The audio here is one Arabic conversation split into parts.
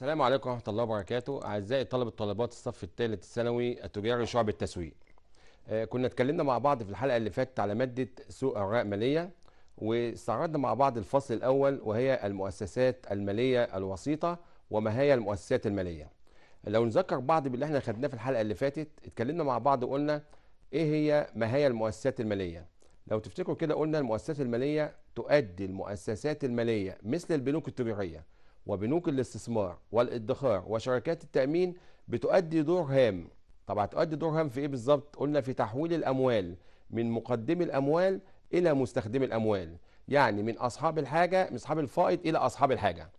السلام عليكم ورحمة الله وبركاته أعزائي طلبة طلبات الصف الثالث الثانوي التجاري شعب التسويق آه، كنا اتكلمنا مع بعض في الحلقة اللي فاتت على مادة سوق أوراق مالية واستعرضنا مع بعض الفصل الأول وهي المؤسسات المالية الوسيطة وما هي المؤسسات المالية لو نذكر بعض باللي احنا خدناه في الحلقة اللي فاتت اتكلمنا مع بعض وقلنا ايه هي ما هي المؤسسات المالية لو تفتكروا كده قلنا المؤسسات المالية تؤدي المؤسسات المالية مثل البنوك التجارية وبنوك الاستثمار والادخار وشركات التأمين بتؤدي دور هام طب هتؤدي دور هام في ايه بالظبط قلنا في تحويل الاموال من مقدمي الاموال الى مستخدمي الاموال يعني من اصحاب الحاجه من اصحاب الفائض الى اصحاب الحاجه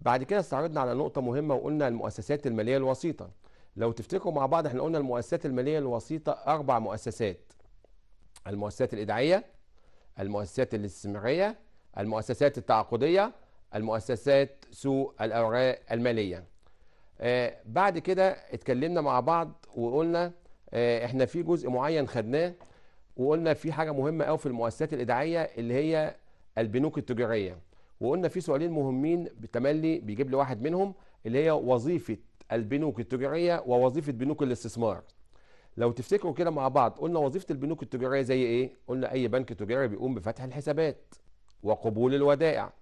بعد كده استعرضنا على نقطه مهمه وقلنا المؤسسات الماليه الوسيطه لو تفتكروا مع بعض احنا قلنا المؤسسات الماليه الوسيطه اربع مؤسسات المؤسسات الادعيه المؤسسات الاستثماريه المؤسسات التعاقديه المؤسسات سوق الأوراق المالية آه، بعد كده اتكلمنا مع بعض وقلنا آه، احنا في جزء معين خدناه وقلنا في حاجة مهمة قوي في المؤسسات الادعيه اللي هي البنوك التجارية وقلنا في سؤالين مهمين بتملي بيجيب لي واحد منهم اللي هي وظيفة البنوك التجارية ووظيفة بنوك الاستثمار لو تفتكروا كده مع بعض قلنا وظيفة البنوك التجارية زي ايه؟ قلنا أي بنك تجاري بيقوم بفتح الحسابات وقبول الودائع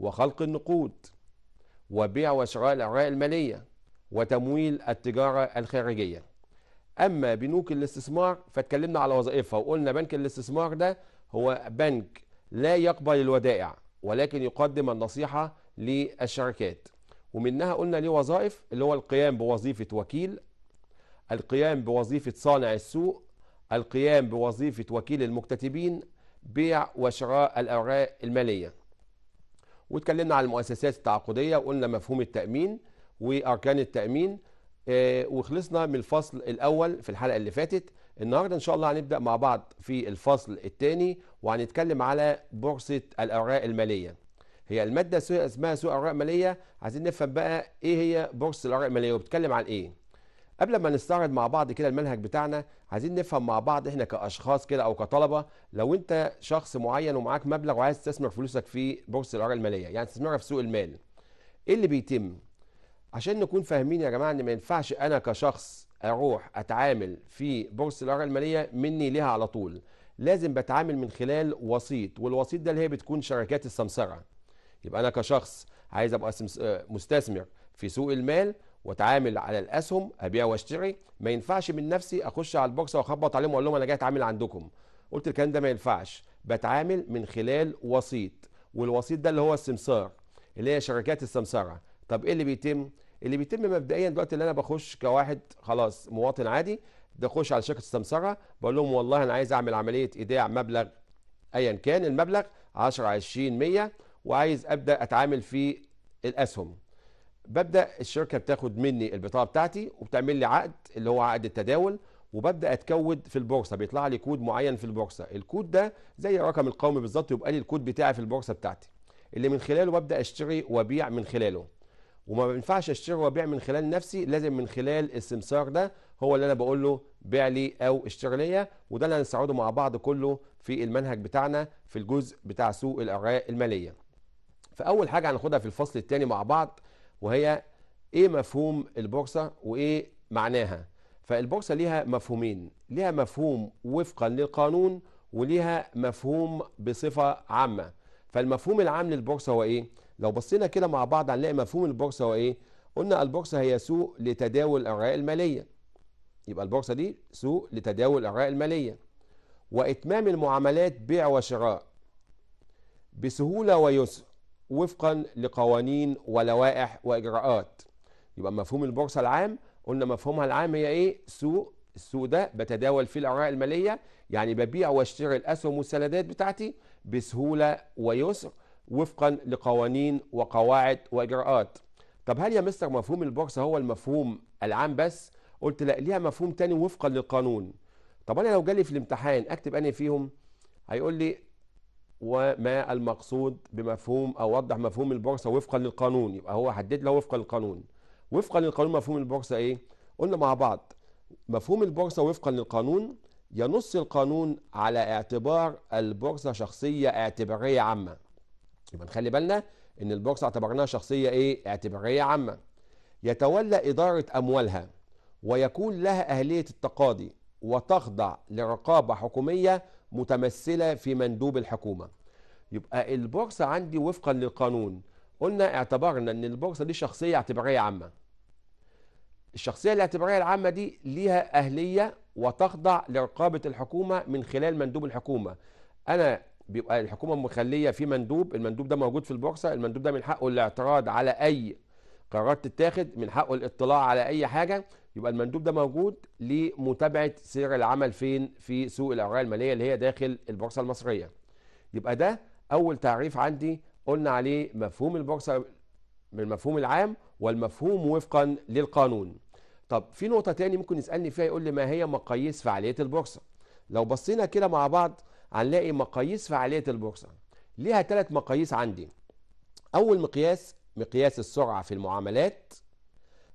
وخلق النقود وبيع وشراء الأوراق المالية وتمويل التجارة الخارجية أما بنوك الاستثمار فاتكلمنا على وظائفها وقلنا بنك الاستثمار ده هو بنك لا يقبل الودائع ولكن يقدم النصيحة للشركات ومنها قلنا ليه وظائف اللي هو القيام بوظيفة وكيل القيام بوظيفة صانع السوق القيام بوظيفة وكيل المكتتبين بيع وشراء الأوراق المالية واتكلمنا عن المؤسسات التعاقديه وقلنا مفهوم التامين واركان التامين آه، وخلصنا من الفصل الاول في الحلقه اللي فاتت النهارده ان شاء الله هنبدا مع بعض في الفصل الثاني وهنتكلم على بورصه الاوراق الماليه هي الماده اسمها سوق اوراق ماليه عايزين نفهم بقى ايه هي بورصه الاوراق الماليه وبتتكلم عن ايه قبل ما نستعرض مع بعض كده المنهج بتاعنا عايزين نفهم مع بعض احنا كاشخاص كده او كطلبه لو انت شخص معين ومعاك مبلغ وعايز تستثمر فلوسك في بورصه العقار الماليه يعني تستثمرها في سوق المال ايه اللي بيتم عشان نكون فاهمين يا جماعه ان ما ينفعش انا كشخص اروح اتعامل في بورصه العقار الماليه مني ليها على طول لازم بتعامل من خلال وسيط والوسيط ده اللي هي بتكون شركات السمسره يبقى انا كشخص عايز ابقى آه، مستثمر في سوق المال واتعامل على الاسهم ابيع واشتري ما ينفعش من نفسي اخش على البورصه واخبط عليهم واقول لهم انا جاي اتعامل عندكم قلت الكلام ده ما ينفعش بتعامل من خلال وسيط والوسيط ده اللي هو السمسار اللي هي شركات السمسره طب ايه اللي بيتم اللي بيتم مبدئيا دلوقتي اللي انا بخش كواحد خلاص مواطن عادي بخش على شركه السمسره بقول لهم والله انا عايز اعمل عمليه ايداع مبلغ ايا كان المبلغ 10 20 100 وعايز ابدا اتعامل في الاسهم ببدا الشركه بتاخد مني البطاقه بتاعتي وبتعمل لي عقد اللي هو عقد التداول وببدا اتكود في البورصه بيطلع لي كود معين في البورصه الكود ده زي الرقم القومي بالظبط يبقى لي الكود بتاعي في البورصه بتاعتي اللي من خلاله ببدا اشتري وابيع من خلاله وما بينفعش اشتري وابيع من خلال نفسي لازم من خلال السمسار ده هو اللي انا بقول له بيع لي او اشتري ليا وده اللي هنستعرضه مع بعض كله في المنهج بتاعنا في الجزء بتاع سوق الاوراق الماليه فاول حاجه هناخدها في الفصل الثاني مع بعض وهي ايه مفهوم البورصه وايه معناها فالبورصه ليها مفهومين ليها مفهوم وفقا للقانون وليها مفهوم بصفه عامه فالمفهوم العام للبورصه هو ايه لو بصينا كده مع بعض هنلاقي مفهوم البورصه هو ايه قلنا البورصه هي سوق لتداول الاوراق الماليه يبقى البورصه دي سوق لتداول الاوراق الماليه واتمام المعاملات بيع وشراء بسهوله ويسر وفقا لقوانين ولوائح واجراءات يبقى مفهوم البورصه العام قلنا مفهومها العام هي ايه سوق السوق ده بتداول فيه الاوراق الماليه يعني ببيع واشتري الاسهم والسندات بتاعتي بسهوله ويسر وفقا لقوانين وقواعد واجراءات طب هل يا مستر مفهوم البورصه هو المفهوم العام بس قلت لا ليها مفهوم تاني وفقا للقانون طب انا لو جالي في الامتحان اكتب انهي فيهم هيقول لي وما المقصود بمفهوم او وضح مفهوم البورصه وفقا للقانون يبقى هو حدد له وفقا للقانون وفقا للقانون مفهوم البورصه ايه قلنا مع بعض مفهوم البورصه وفقا للقانون ينص القانون على اعتبار البورصه شخصيه اعتباريه عامه يبقى نخلي بالنا ان البورصه اعتبرناها شخصيه ايه اعتباريه عامه يتولى اداره اموالها ويكون لها اهليه التقاضي وتخضع لرقابه حكوميه متمثلة في مندوب الحكومة يبقى البورصة عندي وفقا للقانون قلنا اعتبرنا ان البورصة دي شخصية اعتبارية عامة الشخصية الاعتبارية العامة دي ليها أهلية وتخضع لرقابة الحكومة من خلال مندوب الحكومة أنا بيبقى الحكومة مخلية في مندوب المندوب ده موجود في البورصة المندوب ده من حقه الاعتراض على أي قرارات تتاخد من حقه الاطلاع على أي حاجة يبقى المندوب ده موجود لمتابعه سير العمل فين في سوق الاوراق الماليه اللي هي داخل البورصه المصريه يبقى ده اول تعريف عندي قلنا عليه مفهوم البورصه من المفهوم العام والمفهوم وفقا للقانون طب في نقطه تاني ممكن يسالني فيها يقول لي ما هي مقاييس فعاليه البورصه لو بصينا كده مع بعض هنلاقي مقاييس فعاليه البورصه ليها ثلاث مقاييس عندي اول مقياس مقياس السرعه في المعاملات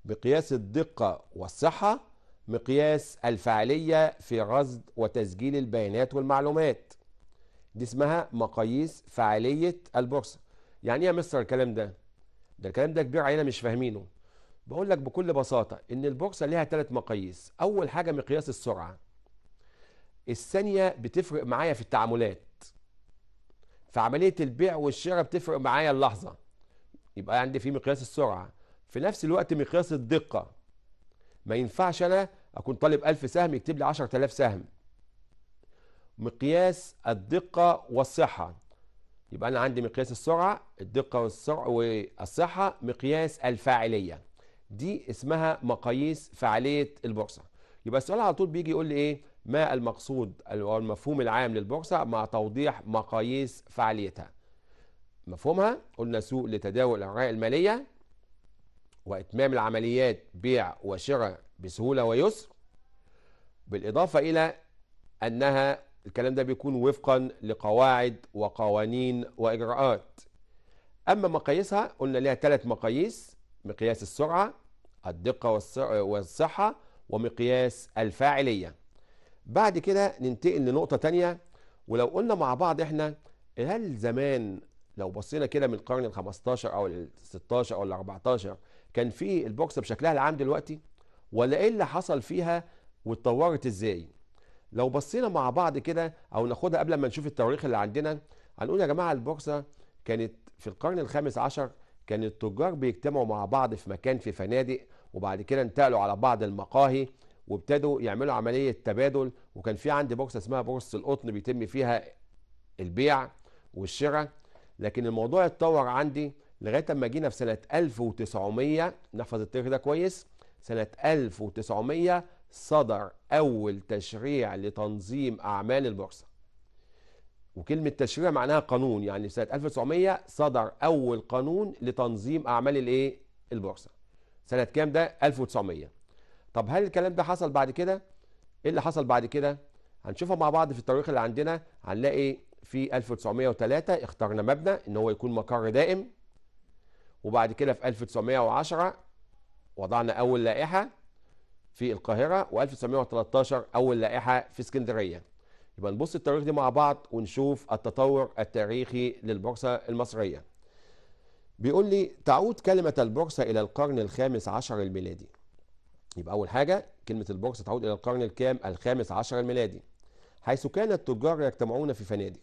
بقياس الدقة والصحة مقياس الفعالية في رصد وتسجيل البيانات والمعلومات دي اسمها مقاييس فعالية البورصة يعني ايه يا مستر الكلام ده ده الكلام ده كبير علينا مش فاهمينه بقول لك بكل بساطة ان البورصة ليها ثلاث مقاييس اول حاجة مقياس السرعة الثانية بتفرق معايا في التعاملات فعملية البيع والشراء بتفرق معايا اللحظة يبقى عندي في مقياس السرعة في نفس الوقت مقياس الدقة ما ينفعش أنا أكون طالب ألف سهم يكتب لي عشرة آلاف سهم مقياس الدقة والصحة يبقى أنا عندي مقياس السرعة الدقة والسرعة والصحة مقياس الفاعلية دي اسمها مقاييس فعالية البورصة يبقى السؤال على طول بيجي يقول لي إيه ما المقصود أو المفهوم العام للبورصة مع توضيح مقاييس فعاليتها مفهومها قلنا سوق لتداول الأوراق المالية وإتمام العمليات بيع وشراء بسهولة ويسر بالإضافة إلى أنها الكلام ده بيكون وفقا لقواعد وقوانين وإجراءات أما مقاييسها قلنا ليها ثلاث مقاييس مقياس السرعة الدقة والصحة ومقياس الفاعلية بعد كده ننتقل لنقطة تانية ولو قلنا مع بعض احنا هل زمان لو بصينا كده من القرن ال 15 او ال 16 او ال 14 كان في البورصه بشكلها العام دلوقتي ولا ايه اللي حصل فيها واتطورت ازاي لو بصينا مع بعض كده او ناخدها قبل ما نشوف التواريخ اللي عندنا هنقول يا جماعه البورصه كانت في القرن الخامس عشر كان التجار بيجتمعوا مع بعض في مكان في فنادق وبعد كده انتقلوا على بعض المقاهي وابتدوا يعملوا عمليه تبادل وكان في عندي بورصه اسمها بورصه القطن بيتم فيها البيع والشراء لكن الموضوع اتطور عندي لغايه اما جينا في سنه 1900 نحفظ التاريخ ده كويس سنه 1900 صدر اول تشريع لتنظيم اعمال البورصه وكلمة تشريع معناها قانون يعني سنة 1900 صدر أول قانون لتنظيم أعمال الإيه؟ البورصة. سنة كام ده؟ 1900. طب هل الكلام ده حصل بعد كده؟ إيه اللي حصل بعد كده؟ هنشوفها مع بعض في التاريخ اللي عندنا هنلاقي في 1903 اخترنا مبنى إن هو يكون مقر دائم وبعد كده في 1910 وضعنا أول لائحة في القاهرة و1913 أول لائحة في اسكندرية يبقى نبص التاريخ دي مع بعض ونشوف التطور التاريخي للبورصة المصرية بيقول لي تعود كلمة البورصة إلى القرن الخامس عشر الميلادي يبقى أول حاجة كلمة البورصة تعود إلى القرن الكام الخامس عشر الميلادي حيث كان التجار يجتمعون في فنادق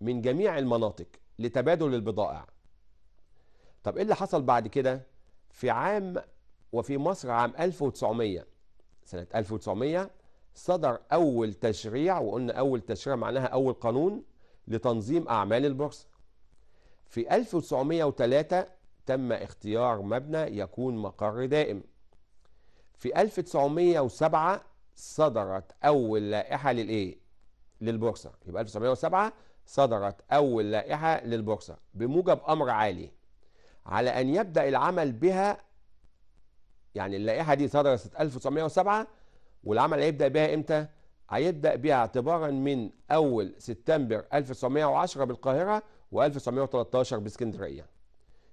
من جميع المناطق لتبادل البضائع طب ايه اللي حصل بعد كده في عام وفي مصر عام 1900 سنة 1900 صدر أول تشريع وقلنا أول تشريع معناها أول قانون لتنظيم أعمال البورصة في 1903 تم اختيار مبنى يكون مقر دائم في 1907 صدرت أول لائحة للإيه؟ للبورصة يبقى 1907 صدرت أول لائحة للبورصة بموجب أمر عالي على أن يبدأ العمل بها يعني اللائحة دي صدرت 1907 والعمل هيبدأ بها إمتى؟ هيبدأ بها اعتبارا من أول سبتمبر 1910 بالقاهرة و1913 باسكندرية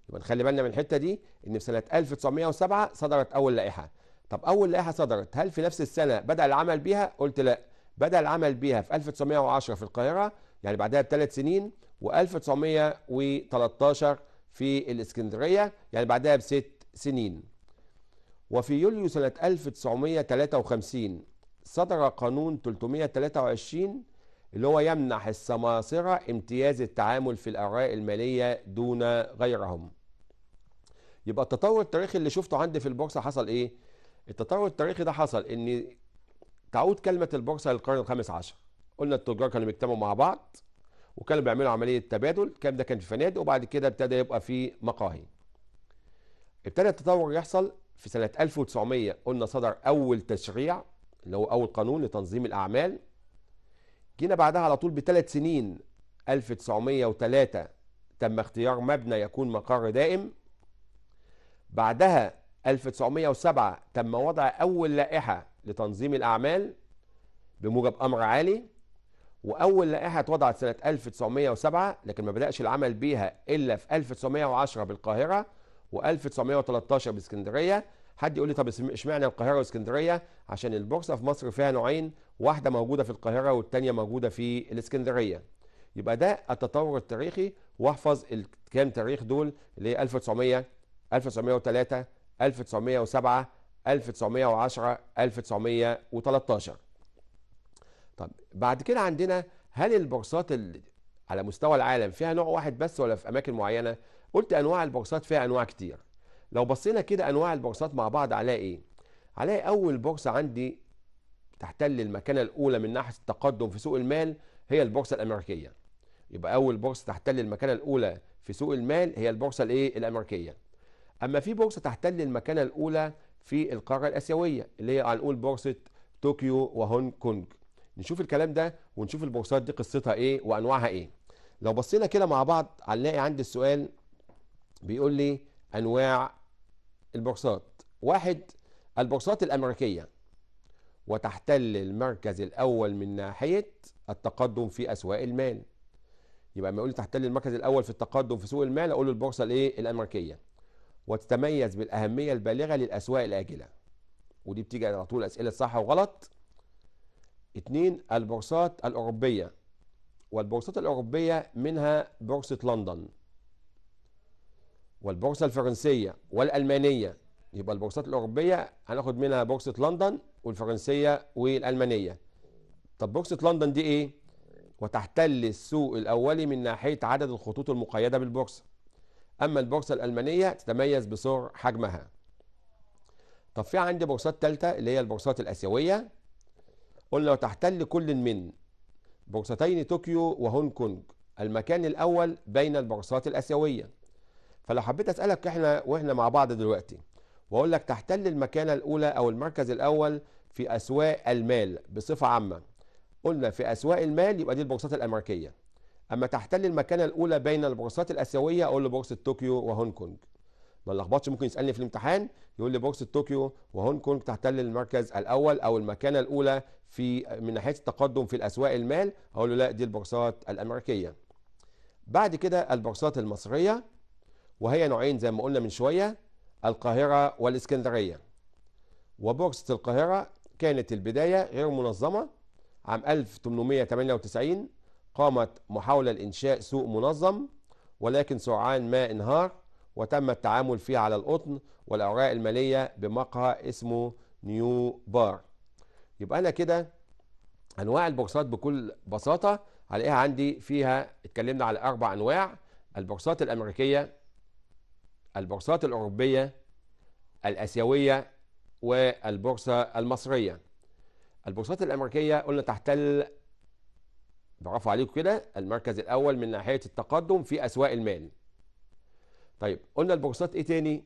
يبقى نخلي بالنا من الحتة دي إن في سنة 1907 صدرت أول لائحة طب أول لائحة صدرت هل في نفس السنة بدأ العمل بها؟ قلت لأ بدأ العمل بها في 1910 في القاهرة يعني بعدها بثلاث سنين و1913 في الإسكندرية يعني بعدها بست سنين وفي يوليو سنة 1953 صدر قانون 323 اللي هو يمنح السماسرة امتياز التعامل في الآراء المالية دون غيرهم يبقى التطور التاريخي اللي شفته عندي في البورصة حصل ايه التطور التاريخي ده حصل ان تعود كلمة البورصة للقرن الخامس عشر قلنا التجار كانوا بيجتمعوا مع بعض وكانوا بيعملوا عمليه تبادل الكلام ده كان في فنادق وبعد كده ابتدى يبقى في مقاهي ابتدى التطور يحصل في سنه 1900 قلنا صدر اول تشريع اللي هو اول قانون لتنظيم الاعمال جينا بعدها على طول بثلاث سنين 1903 تم اختيار مبنى يكون مقر دائم بعدها 1907 تم وضع أول لائحة لتنظيم الأعمال بموجب أمر عالي واول لائحه اتوضعت سنه 1907 لكن ما بداش العمل بيها الا في 1910 بالقاهره و1913 باسكندريه حد يقول لي طب اشمعنى القاهره واسكندريه عشان البورصه في مصر فيها نوعين واحده موجوده في القاهره والثانيه موجوده في الاسكندريه يبقى ده التطور التاريخي واحفظ الكام تاريخ دول اللي هي 1900 1903 1907 1910 1913 طب بعد كده عندنا هل البورصات على مستوى العالم فيها نوع واحد بس ولا في اماكن معينه قلت انواع البورصات فيها انواع كتير لو بصينا كده انواع البورصات مع بعض على ايه على اول بورصه عندي تحتل المكانه الاولى من ناحيه التقدم في سوق المال هي البورصه الامريكيه يبقى اول بورصه تحتل المكانه الاولى في سوق المال هي البورصه الايه الامريكيه اما في بورصه تحتل المكانه الاولى في القاره الاسيويه اللي هي هنقول بورصه طوكيو وهونج كونج نشوف الكلام ده ونشوف البورصات دي قصتها ايه وانواعها ايه لو بصينا كده مع بعض هنلاقي عندي السؤال بيقول لي انواع البورصات واحد البورصات الامريكيه وتحتل المركز الاول من ناحيه التقدم في اسواق المال يبقى لما يقول لي تحتل المركز الاول في التقدم في سوق المال اقول له البورصه الايه الامريكيه وتتميز بالاهميه البالغه للاسواق الاجله ودي بتيجي على طول اسئله صح وغلط اثنين البورصات الأوروبية والبورصات الأوروبية منها بورصة لندن والبورصة الفرنسية والألمانية يبقى البورصات الأوروبية هناخد منها بورصة لندن والفرنسية والألمانية طب بورصة لندن دي إيه؟ وتحتل السوق الأولي من ناحية عدد الخطوط المقيدة بالبورصة أما البورصة الألمانية تتميز بصور حجمها طب في عندي بورصات تالتة اللي هي البورصات الآسيوية قلنا وتحتل كل من بورصتين طوكيو وهونج كونج المكان الأول بين البورصات الآسيوية فلو حبيت أسألك إحنا وإحنا مع بعض دلوقتي وأقول لك تحتل المكانة الأولى أو المركز الأول في أسواق المال بصفة عامة قلنا في أسواق المال يبقى دي البورصات الأمريكية أما تحتل المكانة الأولى بين البورصات الآسيوية أقول له بورصة طوكيو وهونج كونج ما لخبطش ممكن يسالني في الامتحان يقول لي بورصه طوكيو وهونج كونج تحتل المركز الاول او المكانه الاولى في من ناحيه التقدم في الاسواق المال اقول له لا دي البورصات الامريكيه بعد كده البورصات المصريه وهي نوعين زي ما قلنا من شويه القاهره والاسكندريه وبورصه القاهره كانت البدايه غير منظمه عام 1898 قامت محاوله لانشاء سوق منظم ولكن سرعان ما انهار وتم التعامل فيه على القطن والأوراق المالية بمقهى اسمه نيو بار يبقى أنا كده أنواع البورصات بكل بساطة هلاقيها عندي فيها اتكلمنا على أربع أنواع البورصات الأمريكية البورصات الأوروبية الآسيوية والبورصة المصرية البورصات الأمريكية قلنا تحتل برافو عليكم كده المركز الأول من ناحية التقدم في أسواق المال طيب قلنا البورصات ايه تاني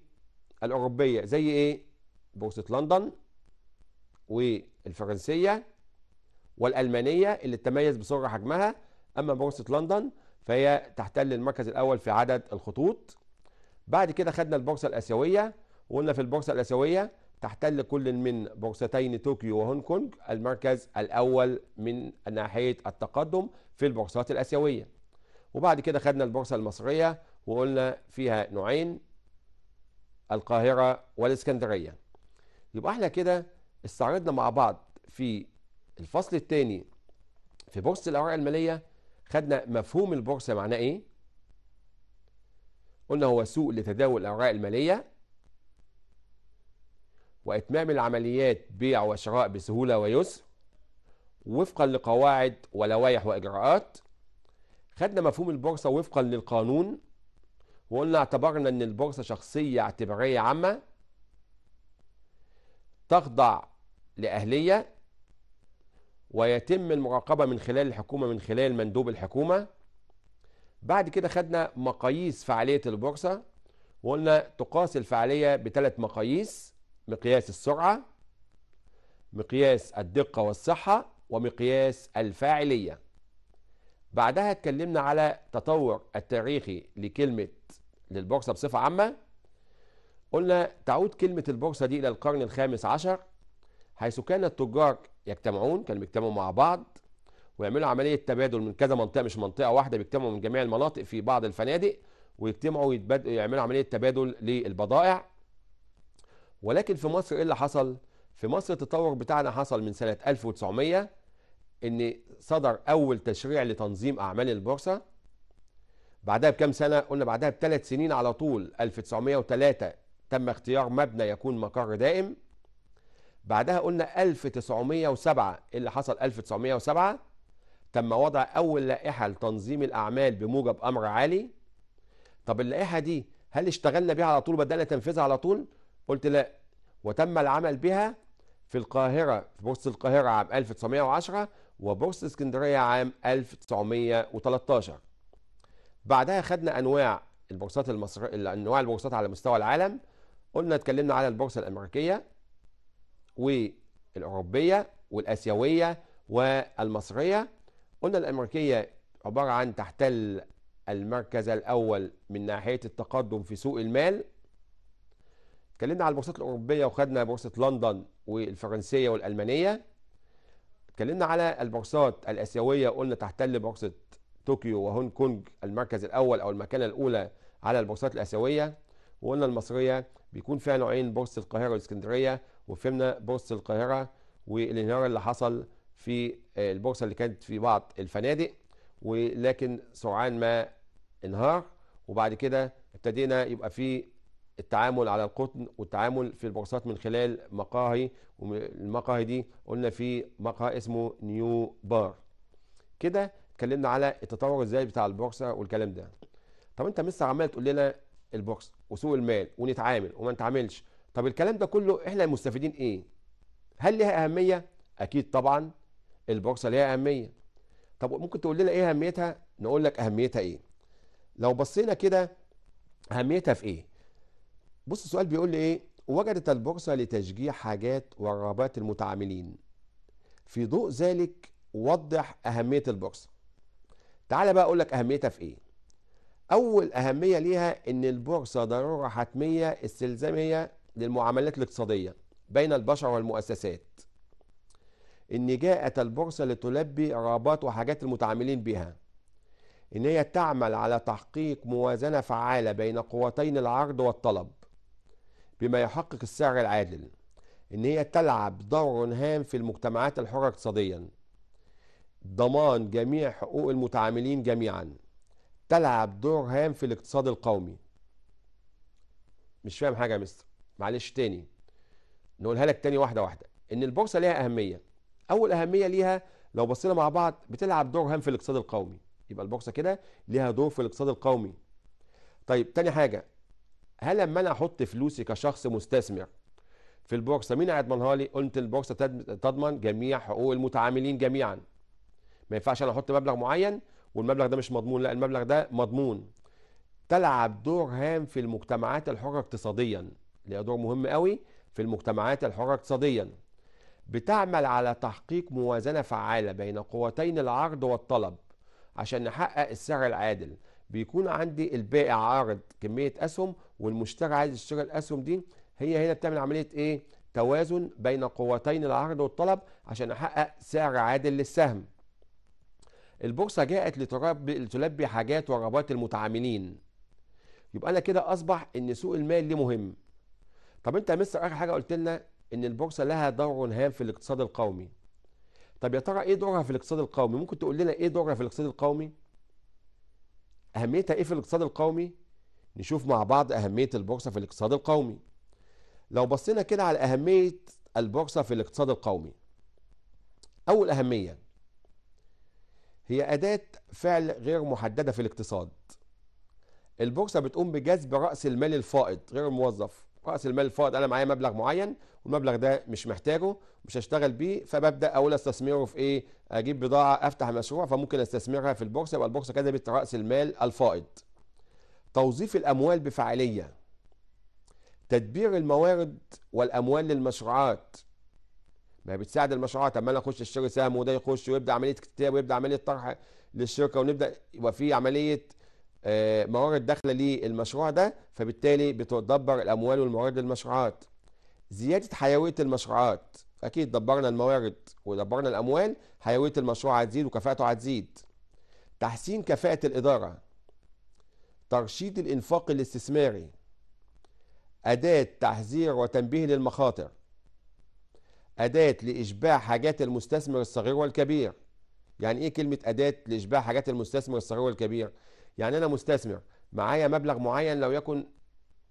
الاوروبيه زي ايه بورصه لندن والفرنسيه والالمانيه اللي تتميز بسرعه حجمها اما بورصه لندن فهي تحتل المركز الاول في عدد الخطوط بعد كده خدنا البورصه الاسيويه وقلنا في البورصه الاسيويه تحتل كل من بورصتين طوكيو وهونج كونج المركز الاول من ناحيه التقدم في البورصات الاسيويه وبعد كده خدنا البورصه المصريه وقلنا فيها نوعين القاهرة والاسكندرية يبقى احنا كده استعرضنا مع بعض في الفصل الثاني في بورصة الأوراق المالية خدنا مفهوم البورصة معناه ايه قلنا هو سوق لتداول الأوراق المالية وإتمام العمليات بيع وشراء بسهولة ويسر وفقا لقواعد ولوائح وإجراءات خدنا مفهوم البورصة وفقا للقانون وقلنا اعتبرنا ان البورصة شخصية اعتبارية عامة تخضع لأهلية ويتم المراقبة من خلال الحكومة من خلال مندوب الحكومة بعد كده خدنا مقاييس فعالية البورصة وقلنا تقاس الفعالية بثلاث مقاييس مقياس السرعة مقياس الدقة والصحة ومقياس الفاعلية بعدها اتكلمنا على تطور التاريخي لكلمة للبورصة بصفة عامة قلنا تعود كلمة البورصة دي إلى القرن الخامس عشر حيث كان التجار يجتمعون كانوا بيجتمعوا مع بعض ويعملوا عملية تبادل من كذا منطقة مش منطقة واحدة بيجتمعوا من جميع المناطق في بعض الفنادق ويجتمعوا يعملوا عملية تبادل للبضائع ولكن في مصر إيه اللي حصل؟ في مصر التطور بتاعنا حصل من سنة 1900 إن صدر أول تشريع لتنظيم أعمال البورصة بعدها بكام سنة قلنا بعدها بثلاث سنين على طول 1903 تم اختيار مبنى يكون مقر دائم بعدها قلنا 1907 إيه اللي حصل 1907 تم وضع أول لائحة لتنظيم الأعمال بموجب أمر عالي طب اللائحة دي هل اشتغلنا بيها على طول بدأنا تنفيذها على طول؟ قلت لا وتم العمل بها في القاهرة في بورصة القاهرة عام 1910 وبورصة اسكندرية عام 1913 بعدها خدنا انواع البورصات المصر انواع البورصات على مستوى العالم قلنا اتكلمنا على البورصه الامريكيه والاوروبيه والاسيويه والمصريه قلنا الامريكيه عباره عن تحتل المركز الاول من ناحيه التقدم في سوق المال اتكلمنا على البورصات الاوروبيه وخدنا بورصه لندن والفرنسيه والالمانيه اتكلمنا على البورصات الاسيويه قلنا تحتل بورصه طوكيو وهونج كونج المركز الاول او المكانه الاولى على البورصات الاسيويه وقلنا المصريه بيكون فيها نوعين بورصه القاهره والاسكندريه وفهمنا بورصه القاهره والانهيار اللي حصل في آه، البورصه اللي كانت في بعض الفنادق ولكن سرعان ما انهار وبعد كده ابتدينا يبقى في التعامل على القطن والتعامل في البورصات من خلال مقاهي والمقاهي دي قلنا في مقهى اسمه نيو بار كده اتكلمنا على التطور الزايد بتاع البورصه والكلام ده طب انت لسه عمال تقول لنا البورصه وسوق المال ونتعامل وما نتعاملش طب الكلام ده كله احنا مستفيدين ايه هل ليها اهميه اكيد طبعا البورصه ليها اهميه طب ممكن تقول لنا ايه اهميتها نقول لك اهميتها ايه لو بصينا كده اهميتها في ايه بص السؤال بيقول لي ايه وجدت البورصه لتشجيع حاجات ورغبات المتعاملين في ضوء ذلك وضح اهميه البورصه تعالى بقى اقول لك اهميتها في ايه اول اهميه ليها ان البورصه ضروره حتميه استلزاميه للمعاملات الاقتصاديه بين البشر والمؤسسات ان جاءت البورصه لتلبي رغبات وحاجات المتعاملين بها ان هي تعمل على تحقيق موازنه فعاله بين قوتين العرض والطلب بما يحقق السعر العادل ان هي تلعب دور هام في المجتمعات الحره اقتصاديا ضمان جميع حقوق المتعاملين جميعا تلعب دور هام في الاقتصاد القومي مش فاهم حاجه يا مستر معلش تاني نقولها لك تاني واحده واحده ان البورصه ليها اهميه اول اهميه ليها لو بصينا مع بعض بتلعب دور هام في الاقتصاد القومي يبقى البورصه كده ليها دور في الاقتصاد القومي طيب تاني حاجه هل لما انا احط فلوسي كشخص مستثمر في البورصه مين هيضمنها لي قلت البورصه تضمن جميع حقوق المتعاملين جميعا ما ينفعش انا احط مبلغ معين والمبلغ ده مش مضمون لا المبلغ ده مضمون تلعب دور هام في المجتمعات الحرة اقتصاديا ليها دور مهم قوي في المجتمعات الحرة اقتصاديا بتعمل على تحقيق موازنة فعالة بين قوتين العرض والطلب عشان نحقق السعر العادل بيكون عندي البائع عارض كمية أسهم والمشتري عايز يشتري الأسهم دي هي هنا بتعمل عملية إيه؟ توازن بين قوتين العرض والطلب عشان أحقق سعر عادل للسهم البورصة جاءت لتلبي حاجات ورغبات المتعاملين يبقى أنا كده أصبح إن سوق المال ليه مهم طب أنت يا مستر آخر حاجة قلت لنا إن البورصة لها دور هام في الاقتصاد القومي طب يا ترى إيه دورها في الاقتصاد القومي ممكن تقول لنا إيه دورها في الاقتصاد القومي أهميتها إيه في الاقتصاد القومي نشوف مع بعض أهمية البورصة في الاقتصاد القومي لو بصينا كده على أهمية البورصة في الاقتصاد القومي أول أهمية هي أداة فعل غير محددة في الاقتصاد البورصة بتقوم بجذب رأس المال الفائض غير الموظف رأس المال الفائض أنا معايا مبلغ معين والمبلغ ده مش محتاجه مش هشتغل بيه فببدأ أقول استثمره في إيه أجيب بضاعة أفتح مشروع فممكن أستثمرها في البورصة يبقى البورصة كذبت رأس المال الفائض توظيف الأموال بفعالية تدبير الموارد والأموال للمشروعات ما بتساعد المشروعات ما انا اخش اشتري سهم وده يخش ويبدا عمليه كتاب ويبدا عمليه طرح للشركه ونبدا يبقى في عمليه آه، موارد داخله للمشروع ده فبالتالي بتدبر الاموال والموارد للمشروعات زياده حيويه المشروعات اكيد دبرنا الموارد ودبرنا الاموال حيويه المشروع هتزيد وكفاءته هتزيد تحسين كفاءه الاداره ترشيد الانفاق الاستثماري اداه تحذير وتنبيه للمخاطر أداة لإشباع حاجات المستثمر الصغير والكبير يعني إيه كلمة أداة لإشباع حاجات المستثمر الصغير والكبير يعني أنا مستثمر معايا مبلغ معين لو يكن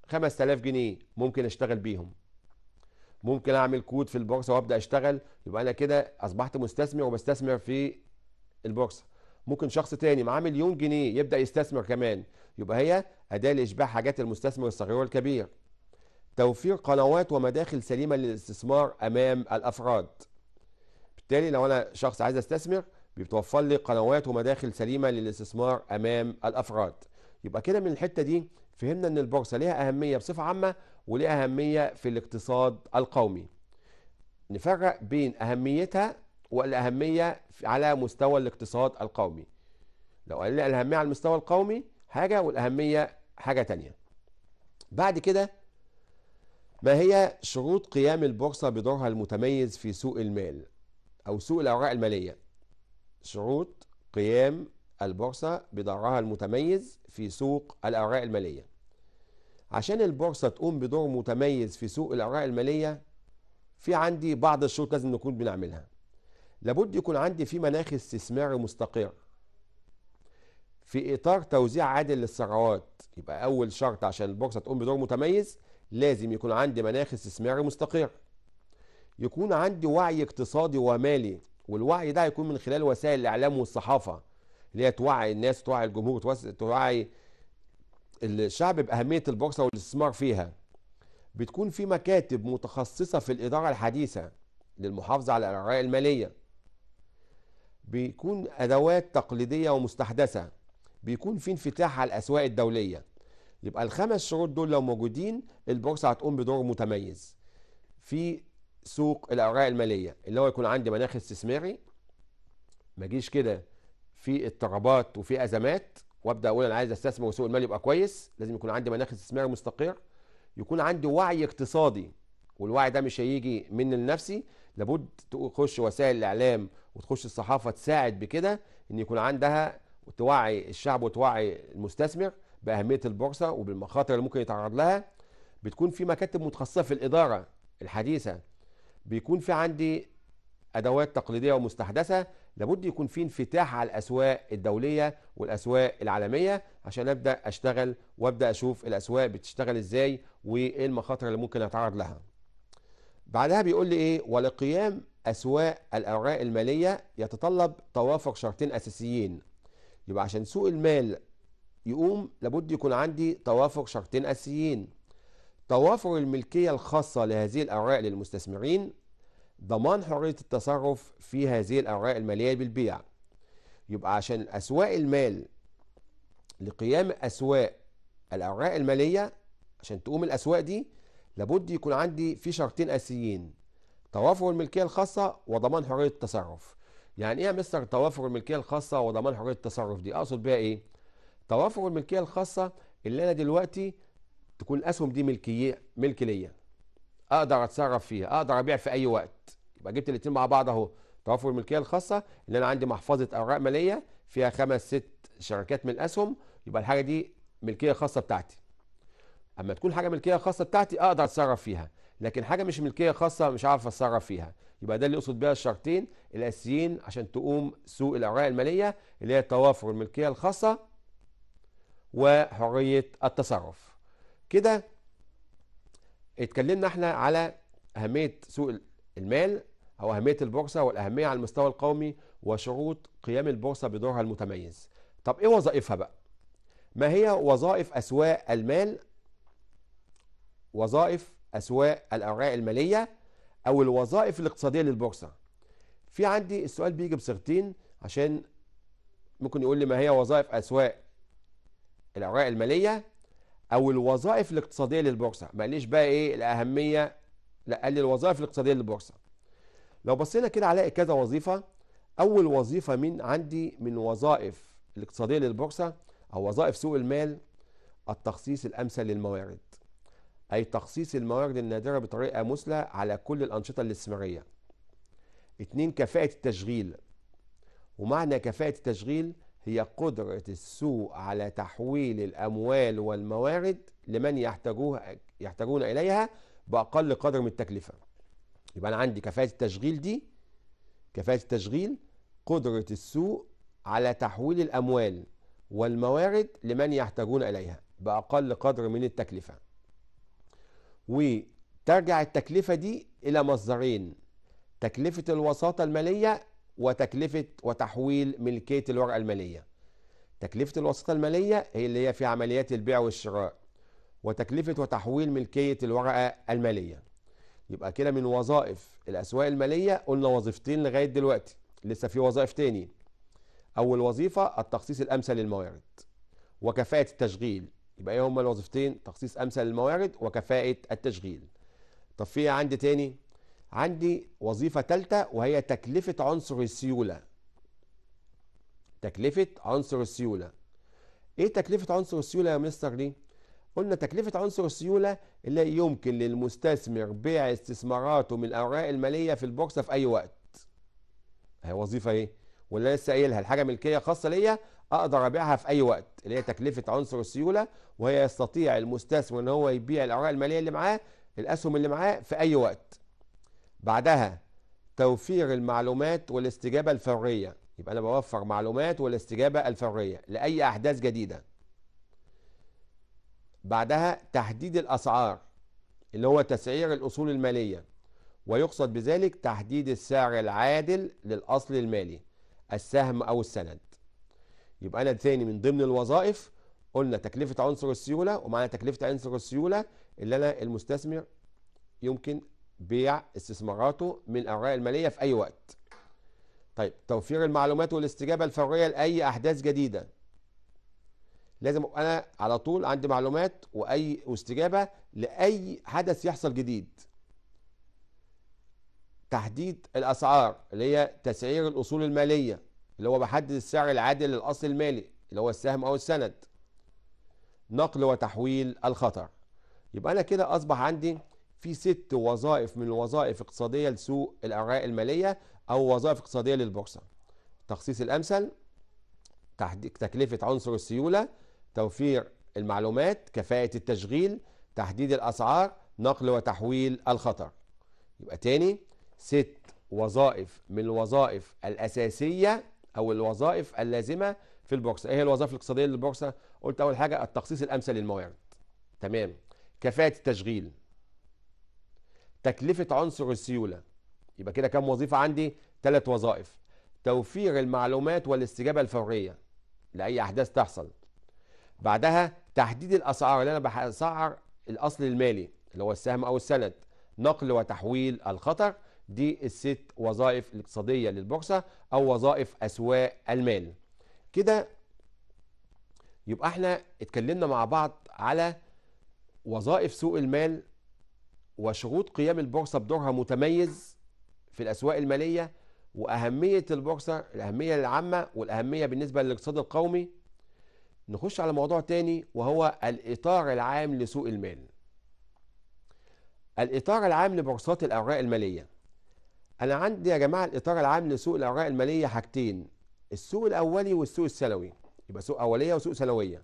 5000 جنيه ممكن أشتغل بيهم ممكن أعمل كود في البورصة وأبدأ أشتغل يبقى أنا كده أصبحت مستثمر وبستثمر في البورصة ممكن شخص تاني معاه مليون جنيه يبدأ يستثمر كمان يبقى هي أداة لإشباع حاجات المستثمر الصغير والكبير توفير قنوات ومداخل سليمة للاستثمار أمام الأفراد بالتالي لو أنا شخص عايز أستثمر بيتوفر لي قنوات ومداخل سليمة للاستثمار أمام الأفراد يبقى كده من الحتة دي فهمنا أن البورصة ليها أهمية بصفة عامة وليها أهمية في الاقتصاد القومي نفرق بين أهميتها والأهمية على مستوى الاقتصاد القومي لو قال لي الأهمية على المستوى القومي حاجة والأهمية حاجة تانية بعد كده ما هي شروط قيام البورصة بدورها المتميز في سوق المال أو سوق الأوراق المالية شروط قيام البورصة بدورها المتميز في سوق الأوراق المالية عشان البورصة تقوم بدور متميز في سوق الأوراق المالية في عندي بعض الشروط لازم نكون بنعملها لابد يكون عندي في مناخ استثماري مستقر في إطار توزيع عادل للثروات يبقى أول شرط عشان البورصة تقوم بدور متميز لازم يكون عندي مناخ استثماري مستقر يكون عندي وعي اقتصادي ومالي والوعي ده هيكون من خلال وسائل الاعلام والصحافه اللي هي توعي الناس توعي الجمهور توعي الشعب باهميه البورصه والاستثمار فيها بتكون في مكاتب متخصصه في الاداره الحديثه للمحافظه على الاراء الماليه بيكون ادوات تقليديه ومستحدثه بيكون في انفتاح على الاسواق الدوليه يبقى الخمس شروط دول لو موجودين البورصه هتقوم بدور متميز في سوق الاوراق الماليه اللي هو يكون عندي مناخ استثماري ما اجيش كده في اضطرابات وفي ازمات وابدا اقول انا عايز استثمر وسوق المال يبقى كويس لازم يكون عندي مناخ استثماري مستقر يكون عندي وعي اقتصادي والوعي ده مش هيجي من لنفسي لابد تخش وسائل الاعلام وتخش الصحافه تساعد بكده ان يكون عندها توعي الشعب وتوعي المستثمر باهميه البورصه وبالمخاطر اللي ممكن يتعرض لها بتكون في مكاتب متخصصه في الاداره الحديثه بيكون في عندي ادوات تقليديه ومستحدثه لابد يكون في انفتاح على الاسواق الدوليه والاسواق العالميه عشان ابدا اشتغل وابدا اشوف الاسواق بتشتغل ازاي وايه المخاطر اللي ممكن اتعرض لها. بعدها بيقول لي ايه ولقيام اسواق الاوراق الماليه يتطلب توافق شرطين اساسيين يبقى عشان سوق المال يقوم لابد يكون عندي توافر شرطين أساسيين توافر الملكية الخاصة لهذه الأوراق للمستثمرين ضمان حرية التصرف في هذه الأوراق المالية بالبيع يبقى عشان أسواق المال لقيام أسواق الأوراق المالية عشان تقوم الأسواق دي لابد يكون عندي في شرطين أساسيين توافر الملكية الخاصة وضمان حرية التصرف يعني إيه يا مستر توافر الملكية الخاصة وضمان حرية التصرف دي أقصد بيها إيه توافق الملكيه الخاصه اللي انا دلوقتي تكون الاسهم دي ملكيه ملك ليا اقدر اتصرف فيها اقدر ابيع في اي وقت يبقى جبت الاثنين مع بعض اهو توافق الملكيه الخاصه اللي انا عندي محفظه اوراق ماليه فيها خمس ست شركات من الاسهم يبقى الحاجه دي ملكيه خاصه بتاعتي اما تكون حاجه ملكيه خاصه بتاعتي اقدر اتصرف فيها لكن حاجه مش ملكيه خاصه مش عارف اتصرف فيها يبقى ده اللي يقصد بيها الشرطين الاساسيين عشان تقوم سوق الاوراق الماليه اللي هي توافر الملكيه الخاصه وحرية التصرف كده اتكلمنا احنا على أهمية سوق المال أو أهمية البورصة والأهمية على المستوى القومي وشروط قيام البورصة بدورها المتميز طب إيه وظائفها بقى؟ ما هي وظائف أسواق المال وظائف أسواق الأوراق المالية أو الوظائف الاقتصادية للبورصة في عندي السؤال بيجي بصيغتين عشان ممكن يقول لي ما هي وظائف أسواق الأوراق المالية أو الوظائف الاقتصادية للبورصة ما قاليش بقى إيه الأهمية لا قال لي الوظائف الاقتصادية للبورصة لو بصينا كده هنلاقي كذا وظيفة أول وظيفة من عندي من وظائف الاقتصادية للبورصة أو وظائف سوق المال التخصيص الأمثل للموارد أي تخصيص الموارد النادرة بطريقة مثلى على كل الأنشطة الاستثمارية اتنين كفاءة التشغيل ومعنى كفاءة التشغيل هي قدرة السوق على تحويل الأموال والموارد لمن يحتاجوها يحتاجون إليها بأقل قدر من التكلفة يبقى أنا عندي كفاءة التشغيل دي كفاءة التشغيل قدرة السوق على تحويل الأموال والموارد لمن يحتاجون إليها بأقل قدر من التكلفة وترجع التكلفة دي إلى مصدرين تكلفة الوساطة المالية وتكلفة وتحويل ملكية الورقة المالية تكلفة الوسيطة المالية هي اللي هي في عمليات البيع والشراء وتكلفة وتحويل ملكية الورقة المالية يبقى كده من وظائف الأسواق المالية قلنا وظيفتين لغاية دلوقتي لسه في وظائف تاني أول وظيفة التخصيص الأمثل للموارد وكفاءة التشغيل يبقى ايه هما الوظيفتين تخصيص أمثل للموارد وكفاءة التشغيل طب في عندي تاني عندي وظيفة ثالثة وهي تكلفة عنصر السيولة تكلفة عنصر السيولة ايه تكلفة عنصر السيولة يا مستر دي؟ قلنا تكلفة عنصر السيولة اللي يمكن للمستثمر بيع استثماراته من الأوراق المالية في البورصة في أي وقت. هي وظيفة إيه؟ واللي لسه قايلها الحاجة ملكية خاصة ليا أقدر أبيعها في أي وقت اللي هي تكلفة عنصر السيولة وهي يستطيع المستثمر إن هو يبيع الأوراق المالية اللي معاه الأسهم اللي معاه في أي وقت. بعدها توفير المعلومات والاستجابة الفورية يبقى أنا بوفر معلومات والاستجابة الفورية لأي أحداث جديدة بعدها تحديد الأسعار اللي هو تسعير الأصول المالية ويقصد بذلك تحديد السعر العادل للأصل المالي السهم أو السند يبقى أنا تاني من ضمن الوظائف قلنا تكلفة عنصر السيولة ومعنى تكلفة عنصر السيولة اللي أنا المستثمر يمكن بيع استثماراته من الأوراق المالية في أي وقت طيب توفير المعلومات والاستجابة الفورية لأي أحداث جديدة لازم أنا على طول عندي معلومات وأي واستجابة لأي حدث يحصل جديد تحديد الأسعار اللي هي تسعير الأصول المالية اللي هو بحدد السعر العادل للأصل المالي اللي هو السهم أو السند نقل وتحويل الخطر يبقى أنا كده أصبح عندي في ست وظائف من الوظائف الاقتصاديه لسوق الأوراق المالية أو وظائف اقتصادية للبورصة تخصيص الأمثل تكلفة عنصر السيولة توفير المعلومات كفاءة التشغيل تحديد الأسعار نقل وتحويل الخطر يبقى تاني ست وظائف من الوظائف الأساسية أو الوظائف اللازمة في البورصة إيه هي الوظائف الاقتصادية للبورصة؟ قلت أول حاجة التخصيص الأمثل للموارد تمام كفاءة التشغيل تكلفة عنصر السيولة يبقى كده كام وظيفة عندي؟ ثلاث وظائف توفير المعلومات والاستجابة الفورية لأي أحداث تحصل بعدها تحديد الأسعار اللي أنا بسعر الأصل المالي اللي هو السهم أو السند نقل وتحويل الخطر دي الست وظائف الاقتصادية للبورصة أو وظائف أسواق المال كده يبقى احنا اتكلمنا مع بعض على وظائف سوق المال وشروط قيام البورصة بدورها متميز في الأسواق المالية وأهمية البورصة الأهمية العامة والأهمية بالنسبة للاقتصاد القومي نخش على موضوع تاني وهو الإطار العام لسوق المال الإطار العام لبورصات الأوراق المالية أنا عندي يا جماعة الإطار العام لسوق الأوراق المالية حاجتين السوق الأولي والسوق السنوي يبقى سوق أولية وسوق سنوية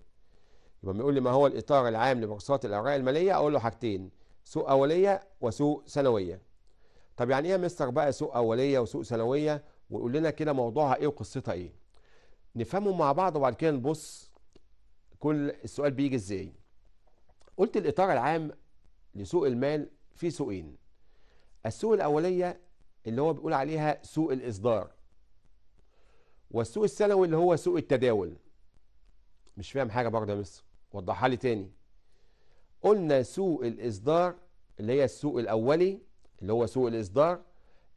يبقى بيقول لي ما هو الإطار العام لبورصات الأوراق المالية أقول له حاجتين سوق اوليه وسوق ثانويه طب يعني ايه يا مستر بقى سوق اوليه وسوق ثانويه ويقول لنا كده موضوعها ايه وقصتها ايه نفهمه مع بعض وبعد كده نبص كل السؤال بيجي ازاي قلت الاطار العام لسوق المال في سوقين السوق الاوليه اللي هو بيقول عليها سوق الاصدار والسوق السنوي اللي هو سوق التداول مش فاهم حاجه برضه يا مستر وضحها لي تاني قلنا سوق الإصدار اللي هي السوق الأولي اللي هو سوق الإصدار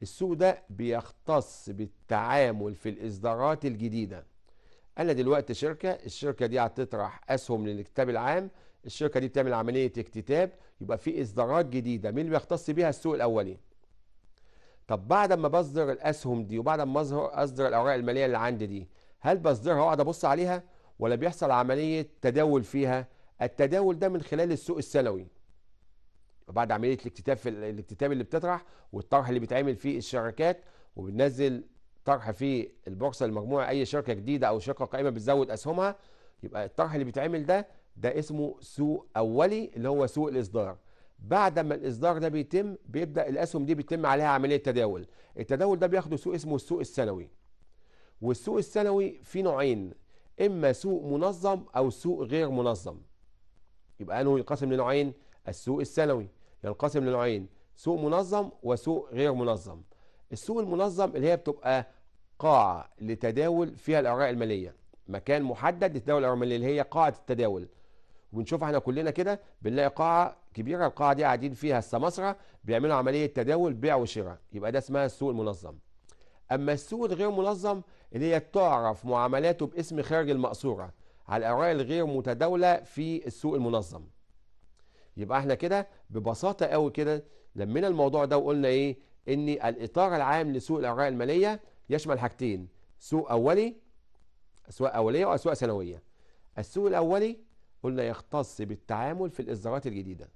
السوق ده بيختص بالتعامل في الإصدارات الجديدة أنا دلوقتي شركة الشركة دي هتطرح أسهم للكتاب العام الشركة دي بتعمل عملية اكتتاب يبقى في إصدارات جديدة مين اللي بيختص بيها السوق الأولي طب بعد ما بصدر الأسهم دي وبعد ما أصدر الأوراق المالية اللي عندي دي هل بصدرها وأقعد أبص عليها ولا بيحصل عملية تداول فيها التداول ده من خلال السوق السلوي بعد عمليه الاكتتاب في الاكتتاب اللي بتطرح والطرح اللي بيتعمل فيه الشركات وبننزل طرح في البورصه المجموعه اي شركه جديده او شركه قائمه بتزود اسهمها يبقى الطرح اللي بيتعمل ده ده اسمه سوق اولي اللي هو سوق الاصدار بعد ما الاصدار ده بيتم بيبدا الاسهم دي بيتم عليها عمليه تداول التداول ده بياخده سوق اسمه السوق السنوي والسوق السنوي فيه نوعين اما سوق منظم او سوق غير منظم يبقى انه ينقسم لنوعين السوق السنوي ينقسم لنوعين سوق منظم وسوق غير منظم السوق المنظم اللي هي بتبقى قاعة لتداول فيها الأوراق المالية مكان محدد لتداول الأوراق المالية اللي هي قاعة التداول وبنشوف احنا كلنا كده بنلاقي قاعة كبيرة القاعة دي قاعدين فيها السماسرة بيعملوا عملية تداول بيع وشراء يبقى ده اسمها السوق المنظم أما السوق الغير منظم اللي هي تعرف معاملاته باسم خارج المقصورة على الأوراق الغير متداولة في السوق المنظم يبقى احنا كده ببساطة قوي كده لمينا الموضوع ده وقلنا ايه ان الاطار العام لسوق الاوراق المالية يشمل حاجتين سوق اولي اسواق اولية واسواق ثانوية. السوق الاولي قلنا يختص بالتعامل في الاصدارات الجديدة